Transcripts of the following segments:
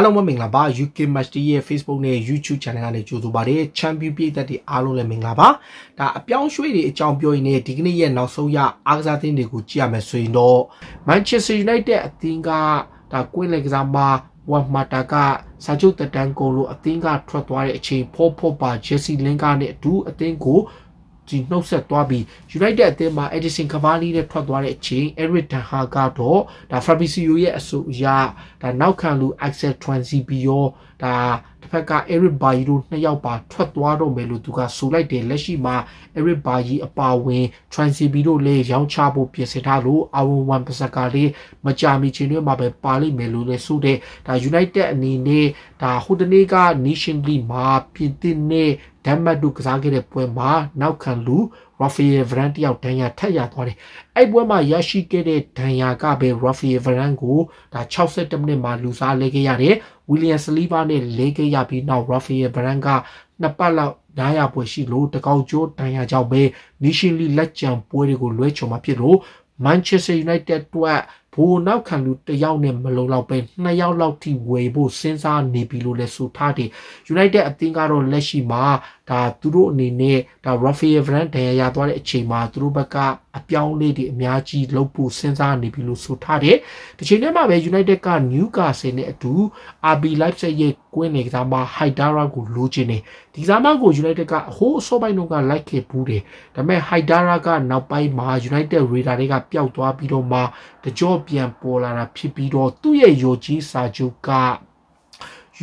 အားလုံးပဲမင်္ဂလာပါ UK Master ရဲ့ Facebook နဲ့ YouTube Channel ကနေကြိုဆိုပါတယ် Champion ပြည်သက်တွေအားလုံးလည်းမင်္ဂလာပါဒါအပြောင်းရွှေ့တွေအကြောင်းပြောရင်းနဲ့ဒီကနေ့ရဲ့နောက်ဆုံးရအားကစားသင်းတွေကိုကြည့်ရမယ်ဆိုရင်တော့ Manchester United အသင်းကဒါကွင်းလယ်ကစားမှာဝမ်မာတာကစာချုပ်တက်တန်းကိုလိုအသင်းကထွက်သွားတဲ့အချိန်ဖော့ဖော့ပါ Jesse Lingard နဲ့အတူအသင်းကိုဒီနှုတ်ဆက်သွားပြီး United အသင်းမှာ Edison Cavani နဲ့ထွက်သွားတဲ့အချိန် Eric Ten Hag ကတော့ဒါ Fabrizio ရဲ့အဆိုအရဒါနောက်ခံလူ Axel Transi ပြီးရောဒါတစ်ဖက်က Eric Bailly တို့နှစ်ယောက်ပါထွက်သွားတော့မယ်လို့သူကဆိုလိုက်တယ်လက်ရှိမှာ Eric Bailly အပါဝင် Transi ပြီးတို့လည်းရောင်းချဖို့ပြင်ဆင်ထားလို့ Awon Wan Bissaka လေးမကြာမီချိန်တွေမှာပဲပါလိမ့်မယ်လို့လည်းဆိုတဲ့ဒါ United အနေနဲ့ဒါဟိုတနေ့က Nation League မှာပြင်သစ်နဲ့ဒမ်မတ်ဒူကစားခဲ့တဲ့ပွဲမှာ နောက်ခံလူ Rafael Varane တယောက်ဒဏ်ရာထပ်ရသွားတယ်။အဲ့ပွဲမှာရရှိခဲ့တဲ့ဒဏ်ရာကပဲ Rafael Varane ကိုဒါ62မိနစ်မှာလူစားလဲခဲ့ရတယ်။ William Saliba နဲ့လဲခဲ့ရပြီးနောက် Rafael Varane ကနှစ်ပတ်လောက်နားရပွဲရှိလို့တကောက်ကျိုးဒဏ်ရာကြောင့်ပဲ Nations League လက်ကျန်ပွဲတွေကိုလွဲချော်မှာဖြစ်လို့ Manchester United အတွက်ဘိုးနောက်ခံလူတစ်ယောက်နဲ့မလုံလောက်ပဲနှစ်ယောက်လောက်ထိဝယ်ဖို့စဉ်းစားနေပြီလို့လည်းဆိုထားတယ် United အသင်းကတော့လက်ရှိမှာဒါသူတို့အနေနဲ့ဒါ Rafael Varane ဒဏ်ရာရသွားတဲ့အချိန်မှာသူတို့ဘက်ကအပြောင်းလဲတွေအများကြီးလုပ်ဖို့စဉ်းစားနေပြီလို့ဆိုထားတယ်။ဒီချိန်ထဲမှာပဲ United က Newcastle နဲ့အတူ RB Leipzig ရဲ့ကွင်းနေကစားမ Haidara ကိုလိုချင်တယ်။ဒီကစားမကို United ကအဟိုးအစောပိုင်းတုန်းကလိုက်ခဲ့ဘူးတယ်။ဒါပေမဲ့ Haidara ကနောက်ပိုင်းမှာ United Radar တွေကပျောက်သွားပြီးတော့မှတကြောပြန်ပေါ်လာတာဖြစ်ပြီးတော့သူ့ရဲ့ယောကြီးစာချုပ်က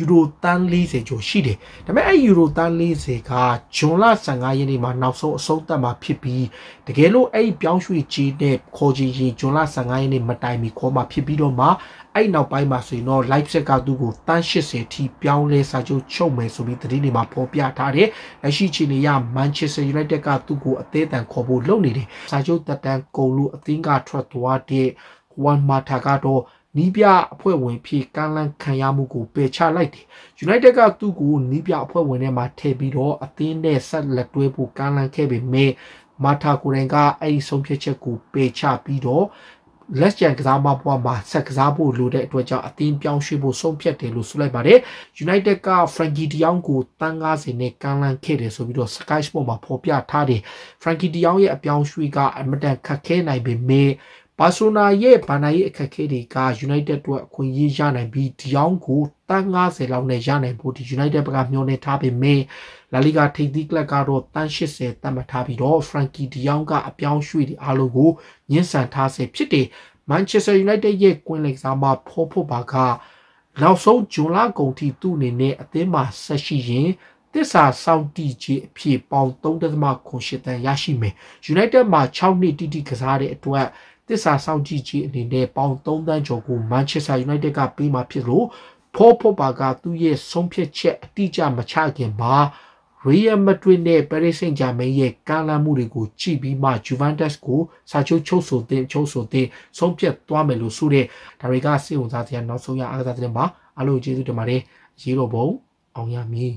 ယူရိုတန်း40ကျော်ရှိတယ်ဒါပေမဲ့အဲ့ယူရိုတန်း40ကဂျွန်လ15ရက်နေ့မှာနောက်ဆုံးအဆုံးသတ်မှာဖြစ်ပြီးတကယ်လို့အဲ့ပြောင်းရွှေ့ကြီးနဲ့ခေါ်ကြီးရင်ဂျွန်လ15ရက်နေ့မတိုင်မီခေါ်မှာဖြစ်ပြီးတော့မှအဲ့နောက်ပိုင်းမှာဆိုရင်တော့ Leipzig ကသူ့ကိုတန်း80ထိပြောင်းလဲစာချုပ်ချုပ်မယ်ဆိုပြီးသတင်းတွေမှာဖော်ပြထားတယ်လက်ရှိချိန်နေရ Manchester United ကသူ့ကိုအသေးအံခေါ်ဖို့လုပ်နေတယ်စာချုပ်တက်တန်းကုန်လို့အသင်းကထွက်သွားတဲ့ Juan Mata ကတော့နီးပြအဖွဲ့ဝင်ဖြစ်ကမ်းလှမ်းခံရမှုကိုပယ်ချလိုက်တယ်။ United ကသူ့ကိုနီးပြအဖွဲ့ဝင်ထဲမှာထည့်ပြီးတော့အသင်းနဲ့ဆက်လက်တွဲဖို့ကမ်းလှမ်းခဲ့ပေမဲ့မာတာကိုရင်ကအဲ့ဒီဆုံးဖြတ်ချက်ကိုပယ်ချပြီးတော့လက်ကျန်ကစားမပွားမှာဆက်ကစားဖို့လိုတဲ့အတွက်ကြောင့်အသင်းပြောင်းရွှေ့ဖို့ဆုံးဖြတ်တယ်လို့ဆိုလိုက်ပါတယ်။ United က Frankie De Jong ကိုတန်း90နဲ့ကမ်းလှမ်းခဲ့တယ်ဆိုပြီးတော့ Sky Sport မှာဖော်ပြထားတယ်။ Frankie De Jong ရဲ့အပြောင်းရွှေ့ကအမတန်ခက်ခဲနိုင်ပေမဲ့ဘာဆိုနာရဲ့ဘာနာရေးအခက်အခဲတွေက United အတွက်အခွင့်အရေးရနိုင်ပြီးဒီအောင်ကိုတန်း90လောက်နဲ့ရနိုင်ဖို့ဒီ United ဘက်ကမျှော်လင့်ထားပေမဲ့ La Liga ထိပ်သီးကလပ်ကတော့တန်း80တတ်မှတ်ထားပြီးတော့ Frankie De Jong ကအပြောင်းရွှေ့ဒီအားလုံးကိုညှဉ်းဆန်ထားစေဖြစ်တယ် Manchester United ရဲ့ကွင်းလည်စားမှာဖို့ဖို့ပါကနောက်ဆုံးဂျွန်လကုန်ထိသူ့အနေနဲ့အသင်းမှာဆက်ရှိရင်သစ္စာစောင့်တည်ခြင်းအဖြစ်ပေါင်3.8တန်ရရှိမယ်။ United မှာ6နှစ်တိတိကစားတဲ့အတွက်သစ္စာစောင့်ကြည့်ခြင်းအနေနဲ့ပေါင်3တန်းကျော်ကို Manchester United ကပေးမှာဖြစ်လို့ဖောဖောပါကသူ့ရဲ့ဆုံးဖြတ်ချက်အတိအကျမချခင်မှာ Real Madrid နဲ့ Paris Saint-Germain ရဲ့ကမ်းလှမ်းမှုတွေကိုကြည့်ပြီးမှ Juventus ကိုစာချုပ်ချုပ်ဆိုတင်ချုပ်ဆိုတင်ဆုံးဖြတ်သွားမယ်လို့ဆိုတဲ့ဒါတွေကစိတ်ဝင်စားစရာနောက်ဆုံးရအားကစားသတင်းပါအားလုံးကျေးဇူးတင်ပါတယ်ရေတော်ဘုံအောင်ရမည်